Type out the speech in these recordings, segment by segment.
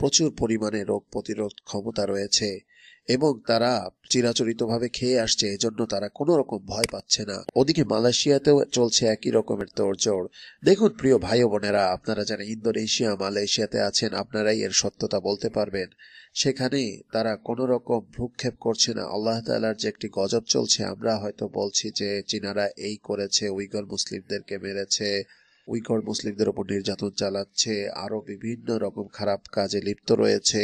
প্রচুর পরিমাণে রোগ প্রতিরোধ ক্ষমতা রয়েছে এবং তারা চিরাচরিতভাবে খেয়ে আসছে এজন্য তারা কোনো রকম ভয় পাচ্ছে না ওদিকে মালয়েশিয়াতেও চলছে একই রকমের তোড়জোড় দেখুন প্রিয় ভাই বোনেরা আপনারা যারা ইন্দোনেশিয়া মালয়েশিয়াতে আছেন আপনারাই এর সত্যতা বলতে পারবেন সেখানে তারা কোন রকম ভ্রুক্ষেপ করছে না আল্লাহ তালার যে একটি গজব চলছে আমরা হয়তো বলছি যে চীনারা এই করেছে উইগর মুসলিমদেরকে মেরেছে উইকর মুসলিমদের ওপর নির্যাতন চালাচ্ছে আরও বিভিন্ন রকম খারাপ কাজে লিপ্ত রয়েছে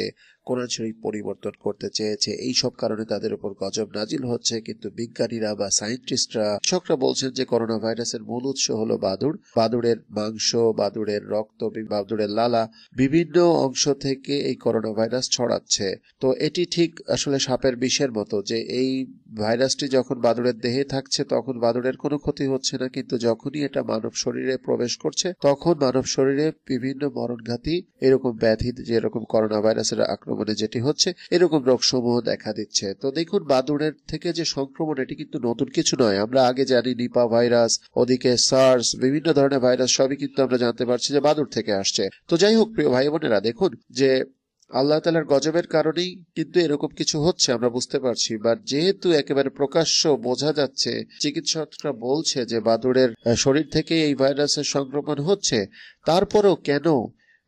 কোরআন পরিবর্তন করতে চেয়েছে এই সব কারণে তাদের উপর গজব নাজিল হচ্ছে কিন্তু বিজ্ঞানীরা বা সায়েন্টিস্টরা কৃষকরা বলছেন যে করোনা ভাইরাসের মূল উৎস হল বাদুড় বাদুড়ের মাংস বাদুড়ের রক্ত বাদুড়ের লালা বিভিন্ন অংশ থেকে এই করোনা ভাইরাস ছড়াচ্ছে তো এটি ঠিক আসলে সাপের বিষের মতো যে এই ভাইরাসটি যখন বাদুড়ের দেহে থাকছে তখন বাদুড়ের কোনো ক্ষতি হচ্ছে না কিন্তু যখনই এটা মানব শরীরে প্রবেশ করছে তখন মানব শরীরে বিভিন্ন মরণঘাতী এরকম ব্যাধি যেরকম করোনা ভাইরাসের আক্রমণ সংক্রমণে যেটি হচ্ছে এরকম রোগসমূহ দেখা দিচ্ছে তো দেখুন বাদুড়ের থেকে যে সংক্রমণ এটি কিন্তু নতুন কিছু নয় আমরা আগে জানি নিপা ভাইরাস ওদিকে সার্স বিভিন্ন ধরনের ভাইরাস সবই কিন্তু আমরা জানতে পারছি যে বাদুড় থেকে আসছে তো যাই হোক প্রিয় ভাই বোনেরা দেখুন যে আল্লাহ তালার গজবের কারণেই কিন্তু এরকম কিছু হচ্ছে আমরা বুঝতে পারছি বাট যেহেতু একেবারে প্রকাশ্য বোঝা যাচ্ছে চিকিৎসকরা বলছে যে বাদুড়ের শরীর থেকে এই ভাইরাসের সংক্রমণ হচ্ছে তারপরেও কেন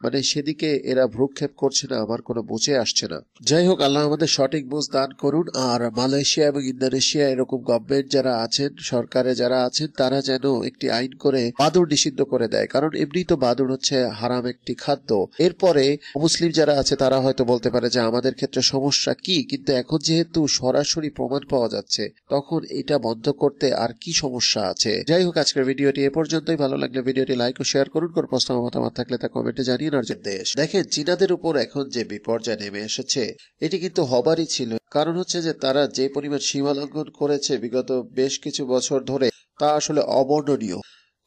মানে সেদিকে এরা ভ্রুক্ষেপ করছে না আমার কোনো বুঝে আসছে না যাই হোক আল্লাহ আমাদের সঠিক বুঝ দান করুন আর মালয়েশিয়া এবং ইন্দোনেশিয়া এরকম গভর্নমেন্ট যারা আছেন সরকারে যারা আছেন তারা যেন একটি আইন করে বাদুর নিষিদ্ধ করে দেয় কারণ এমনি তো বাদুর হচ্ছে হারাম একটি খাদ্য এরপরে মুসলিম যারা আছে তারা হয়তো বলতে পারে যে আমাদের ক্ষেত্রে সমস্যা কি কিন্তু এখন যেহেতু সরাসরি প্রমাণ পাওয়া যাচ্ছে তখন এটা বন্ধ করতে আর কি সমস্যা আছে যাই হোক আজকের ভিডিওটি এ পর্যন্তই ভালো লাগলে ভিডিওটি লাইক ও শেয়ার করুন কোনো প্রশ্ন মতামত থাকলে তা কমেন্টে জানিয়ে চীনের দেশ দেখেন চীনাদের উপর এখন যে বিপর্যয় নেমে এসেছে এটি কিন্তু হবারই ছিল কারণ হচ্ছে যে তারা যে পরিমাণ সীমা লঙ্ঘন করেছে বিগত বেশ কিছু বছর ধরে তা আসলে অবর্ণনীয়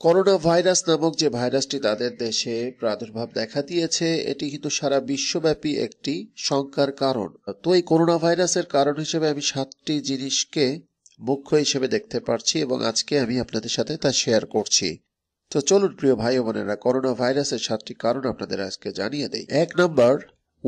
করোনা ভাইরাস নামক যে ভাইরাসটি তাদের দেশে প্রাদুর্ভাব দেখা দিয়েছে এটি কিন্তু সারা বিশ্বব্যাপী একটি শঙ্কার কারণ তো এই করোনা ভাইরাসের কারণ হিসেবে আমি সাতটি জিনিসকে মুখ্য হিসেবে দেখতে পারছি এবং আজকে আমি আপনাদের সাথে তা শেয়ার করছি তো চলুন প্রিয় ভাই বোনেরা করোনা ভাইরাসের সাতটি কারণ আপনাদের আজকে জানিয়ে দেই এক নম্বর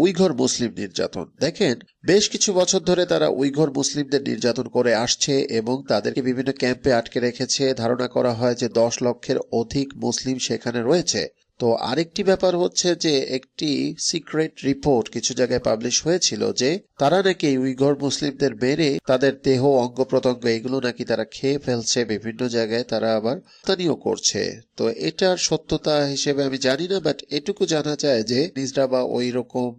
উইঘর মুসলিম নির্যাতন দেখেন বেশ কিছু বছর ধরে তারা উইঘর মুসলিমদের নির্যাতন করে আসছে এবং তাদেরকে বিভিন্ন ক্যাম্পে আটকে রেখেছে ধারণা করা হয় যে দশ লক্ষের অধিক মুসলিম সেখানে রয়েছে তো আরেকটি ব্যাপার হচ্ছে যে একটি সিক্রেট রিপোর্ট কিছু জায়গায় পাবলিশ হয়েছিল যে তারা নাকি উইঘর মুসলিমদের মেরে তাদের দেহ অঙ্গ প্রত্যঙ্গ এগুলো নাকি তারা খেয়ে ফেলছে বিভিন্ন জায়গায় তারা আবার রপ্তানিও করছে তো এটার সত্যতা হিসেবে আমি জানি না বাট এটুকু জানা যায় যে নিজরা বা ওই রকম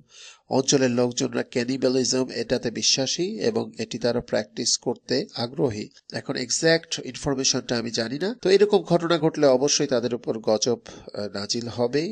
অঞ্চলের লোকজনরা ক্যানিবেলিজম এটাতে বিশ্বাসী এবং এটি তারা প্র্যাকটিস করতে আগ্রহী এখন এক্স্যাক্ট ইনফরমেশনটা আমি জানি না তো এরকম ঘটনা ঘটলে অবশ্যই তাদের উপর গজব নাজিল হবে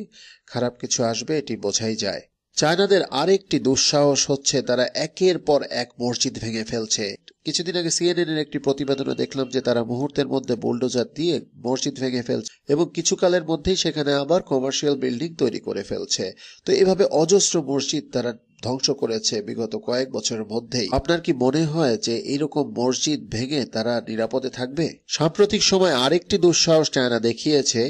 খারাপ কিছু আসবে এটি বোঝাই যায় চায়নাদের আরেকটি দুঃসাহস হচ্ছে তারা একের পর এক মসজিদ ভেঙে ফেলছে কিছুদিন আগে সিএনএন এর একটি প্রতিবেদনে দেখলাম যে তারা মুহূর্তের মধ্যে বুলডোজার দিয়ে মসজিদ ভেঙে ফেলছে এবং কিছুকালের মধ্যেই সেখানে আবার কমার্শিয়াল বিল্ডিং তৈরি করে ফেলছে তো এভাবে অজস্র মসজিদ তারা ধ্বংস করেছে বিগত কয়েক বছরের মধ্যেই আপনার কি মনে হয় যে এইরকম মসজিদ ভেঙে তারা নিরাপদে থাকবে সাম্প্রতিক সময় আরেকটি দুঃসাহস চায়না দেখিয়েছে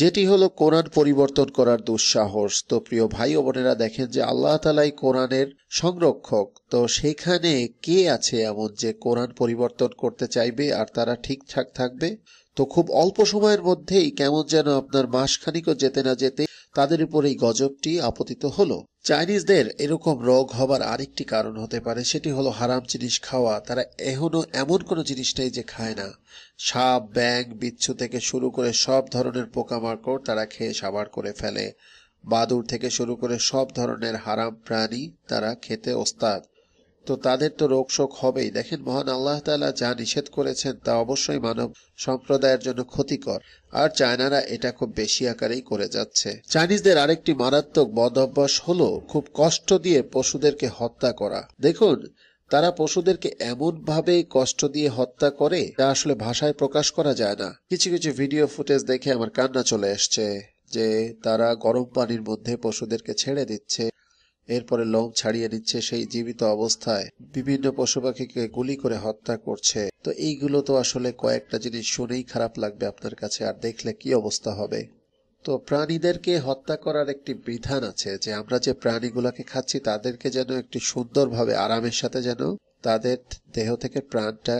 যেটি হলো কোরআন পরিবর্তন করার দুঃসাহস তো প্রিয় ভাই ও বোনেরা দেখেন যে আল্লাহ তালাই কোরআনের সংরক্ষক তো সেখানে কে আছে এমন যে কোরআন পরিবর্তন করতে চাইবে আর তারা ঠিকঠাক থাকবে তো খুব অল্প সময়ের মধ্যেই কেমন যেন আপনার মাসখানিকও যেতে না যেতে তাদের উপর এই গজবটি আপতিত হল চাইনিজদের এরকম রোগ হবার আরেকটি কারণ হতে পারে সেটি হলো হারাম জিনিস খাওয়া তারা এখনও এমন কোনো জিনিস নেই যে খায় না সাপ ব্যাং বিচ্ছু থেকে শুরু করে সব ধরনের পোকামাকড় তারা খেয়ে সাবার করে ফেলে বাদুর থেকে শুরু করে সব ধরনের হারাম প্রাণী তারা খেতে ওস্তাদ তো তাদের তো রোগ শোক হবেই দেখেন মহান আল্লাহ তালা যা নিষেধ করেছেন তা অবশ্যই মানব সম্প্রদায়ের জন্য ক্ষতিকর আর চায়নারা এটা খুব বেশি আকারেই করে যাচ্ছে চাইনিজদের আরেকটি মারাত্মক বদ অভ্যাস হলো খুব কষ্ট দিয়ে পশুদেরকে হত্যা করা দেখুন তারা পশুদেরকে ভাবে কষ্ট দিয়ে হত্যা করে যা আসলে ভাষায় প্রকাশ করা যায় না কিছু কিছু ভিডিও ফুটেজ দেখে আমার কান্না চলে এসছে যে তারা গরম পানির মধ্যে পশুদেরকে ছেড়ে দিচ্ছে এরপরে লোম ছাড়িয়ে নিচ্ছে সেই জীবিত অবস্থায় বিভিন্ন পশু পাখিকে গুলি করে হত্যা করছে তো এইগুলো তো আসলে কয়েকটা জিনিস শুনেই খারাপ লাগবে আপনার কাছে আর দেখলে কি অবস্থা হবে তো প্রাণীদেরকে হত্যা করার একটি বিধান আছে যে আমরা যে প্রাণীগুলোকে খাচ্ছি তাদেরকে যেন একটি সুন্দরভাবে আরামের সাথে যেন তাদের দেহ থেকে প্রাণটা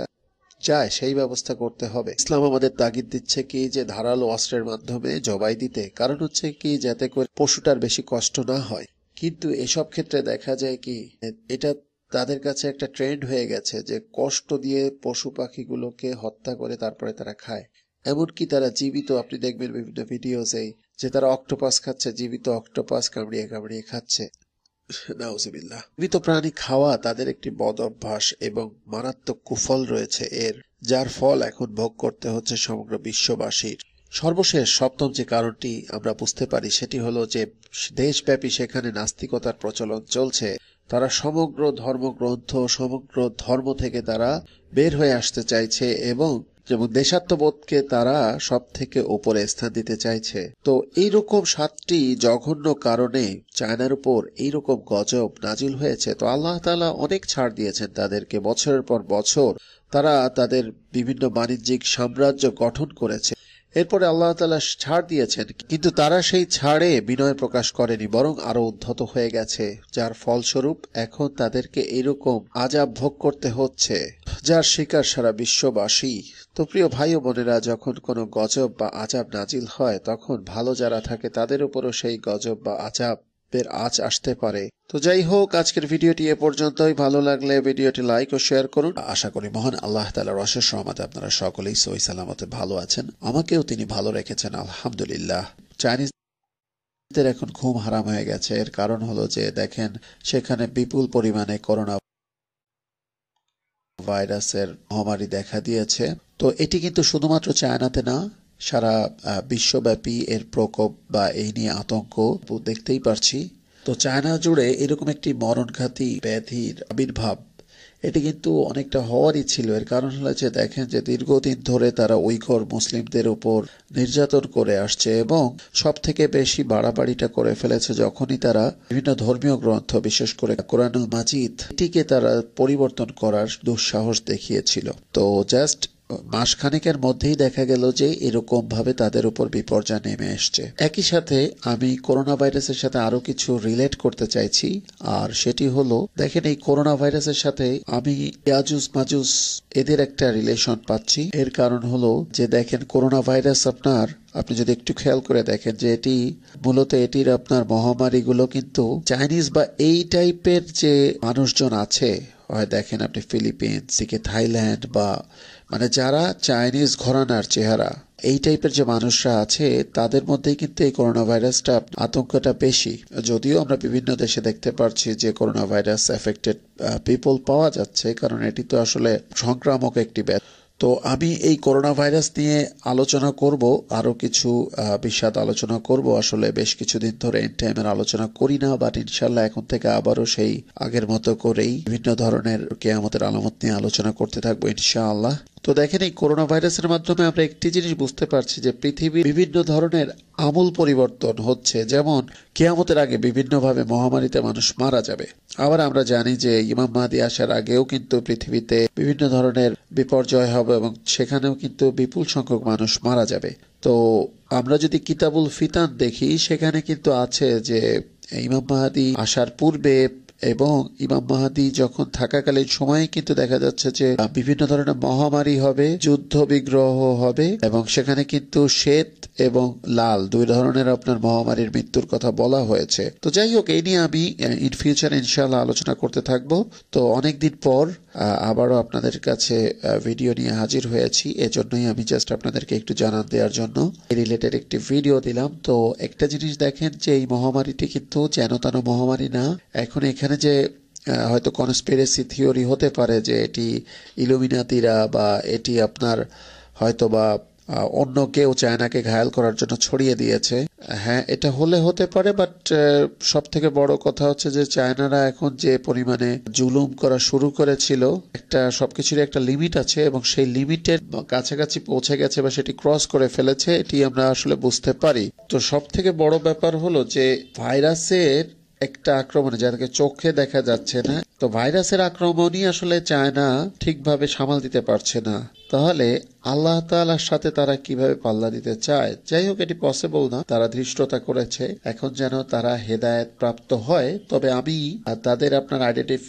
যায় সেই ব্যবস্থা করতে হবে ইসলাম আমাদের তাগিদ দিচ্ছে কি যে ধারালো অস্ত্রের মাধ্যমে জবাই দিতে কারণ হচ্ছে কি যাতে করে পশুটার বেশি কষ্ট না হয় কিন্তু এসব ক্ষেত্রে দেখা যায় কি এটা তাদের কাছে একটা ট্রেন্ড হয়ে গেছে যে কষ্ট দিয়ে পশু পাখিগুলোকে হত্যা করে তারপরে তারা খায় এমনকি তারা জীবিত আপনি দেখবেন বিভিন্ন ভিডিওসেই যে তারা অক্টোপাস খাচ্ছে জীবিত অক্টোপাস কামড়িয়ে কামড়িয়ে খাচ্ছে জীবিত প্রাণী খাওয়া তাদের একটি বদ অভ্যাস এবং মারাত্মক কুফল রয়েছে এর যার ফল এখন ভোগ করতে হচ্ছে সমগ্র বিশ্ববাসীর সর্বশেষ সপ্তম যে কারণটি আমরা বুঝতে পারি সেটি হলো যে দেশব্যাপী সেখানে নাস্তিকতার প্রচলন চলছে তারা সমগ্র ধর্মগ্রন্থ সমগ্র ধর্ম থেকে তারা বের হয়ে আসতে চাইছে এবং যেমন দেশাত্মবোধকে তারা সব থেকে ওপরে স্থান দিতে চাইছে তো এইরকম সাতটি জঘন্য কারণে চায়নার উপর এইরকম গজব নাজিল হয়েছে তো আল্লাহ তালা অনেক ছাড় দিয়েছেন তাদেরকে বছরের পর বছর তারা তাদের বিভিন্ন বাণিজ্যিক সাম্রাজ্য গঠন করেছে এরপরে আল্লাহ তালা ছাড় দিয়েছেন কিন্তু তারা সেই ছাড়ে বিনয় প্রকাশ করেনি বরং আরো উদ্ধত হয়ে গেছে যার ফলস্বরূপ এখন তাদেরকে এরকম আজাব ভোগ করতে হচ্ছে যার শিকার সারা বিশ্ববাসী তো প্রিয় ভাই ও বোনেরা যখন কোনো গজব বা আজাব নাজিল হয় তখন ভালো যারা থাকে তাদের উপরও সেই গজব বা আজাব ভূতপ্রেতের আজ আসতে পারে তো যাই হোক আজকের ভিডিওটি এ পর্যন্তই ভালো লাগলে ভিডিওটি লাইক ও শেয়ার করুন আশা করি মহান আল্লাহ তালা অশেষ সহমাতে আপনারা সকলেই সই সালামতে ভালো আছেন আমাকেও তিনি ভালো রেখেছেন আলহামদুলিল্লাহ চাইনিজ এখন ঘুম হারাম হয়ে গেছে এর কারণ হলো যে দেখেন সেখানে বিপুল পরিমাণে করোনা ভাইরাসের মহামারী দেখা দিয়েছে তো এটি কিন্তু শুধুমাত্র চায়নাতে না সারা বিশ্বব্যাপী এর প্রকোপ বা এই নিয়ে আতঙ্ক দেখতেই পারছি তো চায়না জুড়ে এরকম একটি মরণঘাতী ব্যাধির আবির্ভাব এটি কিন্তু অনেকটা হওয়ারই ছিল এর কারণ হলো যে দেখেন যে দীর্ঘদিন ধরে তারা উইঘর মুসলিমদের উপর নির্যাতন করে আসছে এবং সব থেকে বেশি বাড়াবাড়িটা করে ফেলেছে যখনই তারা বিভিন্ন ধর্মীয় গ্রন্থ বিশেষ করে কোরআনুল মাজিদ এটিকে তারা পরিবর্তন করার দুঃসাহস দেখিয়েছিল তো জাস্ট মাসখানেকের মধ্যেই দেখা গেল যে এরকমভাবে তাদের উপর বিপর্যয় নেমে এসছে একই সাথে আমি করোনা ভাইরাসের সাথে আরও কিছু রিলেট করতে চাইছি আর সেটি হলো দেখেন এই করোনা ভাইরাসের সাথে আমি ইয়াজুস মাজুস এদের একটা রিলেশন পাচ্ছি এর কারণ হলো যে দেখেন করোনা ভাইরাস আপনার আপনি যদি একটু খেয়াল করে দেখেন যে এটি মূলত এটির আপনার মহামারীগুলো কিন্তু চাইনিজ বা এই টাইপের যে মানুষজন আছে হয় দেখেন আপনি ফিলিপিন্স থেকে থাইল্যান্ড বা মানে যারা চাইনিজ ঘরানার চেহারা এই টাইপের যে মানুষরা আছে তাদের মধ্যে কিন্তু এই করোনা ভাইরাসটা আতঙ্কটা বেশি যদিও আমরা বিভিন্ন দেশে দেখতে পারছি যে করোনা ভাইরাস এফেক্টেড পিপল পাওয়া যাচ্ছে কারণ এটি তো আসলে সংক্রামক একটি ব্যাধ তো আমি এই করোনা ভাইরাস নিয়ে আলোচনা করব আরও কিছু বিষাদ আলোচনা করব আসলে বেশ কিছুদিন ধরে এন টাইমের আলোচনা করি না বাট ইনশাল্লাহ এখন থেকে আবারও সেই আগের মতো করেই বিভিন্ন ধরনের কেয়ামতের আলামত নিয়ে আলোচনা করতে থাকবো ইনশাআল্লাহ তো দেখেন এই করোনা ভাইরাসের মাধ্যমে আমরা একটি জিনিস বুঝতে পারছি যে পৃথিবীর বিভিন্ন ধরনের আমূল পরিবর্তন হচ্ছে যেমন কেয়ামতের আগে বিভিন্নভাবে মহামারীতে মানুষ মারা যাবে আবার আমরা জানি যে ইমাম মাহাদি আসার আগেও কিন্তু পৃথিবীতে বিভিন্ন ধরনের বিপর্যয় হবে এবং সেখানেও কিন্তু বিপুল সংখ্যক মানুষ মারা যাবে তো আমরা যদি কিতাবুল ফিতান দেখি সেখানে কিন্তু আছে যে ইমাম মাহাদি আসার পূর্বে এবং ইমাম মাহাদি যখন থাকাকালীন সময়ে কিন্তু দেখা যাচ্ছে যে বিভিন্ন ধরনের মহামারী হবে যুদ্ধ বিগ্রহ হবে এবং সেখানে কিন্তু শ্বেত এবং লাল দুই ধরনের আপনার মহামারীর মৃত্যুর কথা বলা হয়েছে তো যাই হোক এই নিয়ে আমি ইন ফিউচার ইনশাল্লাহ আলোচনা করতে থাকবো তো অনেকদিন পর আবারও আপনাদের কাছে ভিডিও নিয়ে হাজির হয়েছি এজন্যই আমি জাস্ট আপনাদেরকে একটু জানান দেওয়ার জন্য রিলেটেড একটি ভিডিও দিলাম তো একটা জিনিস দেখেন যে এই মহামারীটি কিন্তু যেন তেন মহামারী না এখন এখানে যে হয়তো কনস্পিরেসি থিওরি হতে পারে যে এটি ইলুমিনাতিরা বা এটি আপনার হয়তো বা অন্য কেউ চায়নাকে ঘায়াল করার জন্য ছড়িয়ে দিয়েছে হ্যাঁ এটা হলে হতে পারে বাট সব থেকে বড় কথা হচ্ছে যে চায়নারা এখন যে পরিমাণে জুলুম করা শুরু করেছিল একটা সবকিছুর একটা লিমিট আছে এবং সেই লিমিটের কাছাকাছি পৌঁছে গেছে বা সেটি ক্রস করে ফেলেছে এটি আমরা আসলে বুঝতে পারি তো সব থেকে বড় ব্যাপার হলো যে ভাইরাসের একটা আক্রমণে যাদেরকে চোখে দেখা যাচ্ছে না তো ভাইরাসের আক্রমণই আসলে চায়না ঠিকভাবে সামাল দিতে পারছে না তাহলে আল্লাহ তালার সাথে তারা কিভাবে পাল্লা দিতে চায় যাই হোক এটি পসিবল না তারা ধৃষ্টতা করেছে এখন যেন তারা হেদায়ত প্রাপ্ত হয় তবে আমি তাদের আপনার আইডেন্টিফ